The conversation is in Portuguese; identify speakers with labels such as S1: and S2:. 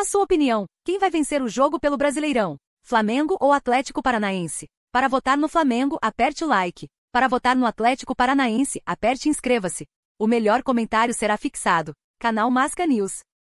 S1: Na sua opinião, quem vai vencer o jogo pelo Brasileirão? Flamengo ou Atlético Paranaense? Para votar no Flamengo, aperte o like. Para votar no Atlético Paranaense, aperte inscreva-se. O melhor comentário será fixado. Canal Masca News.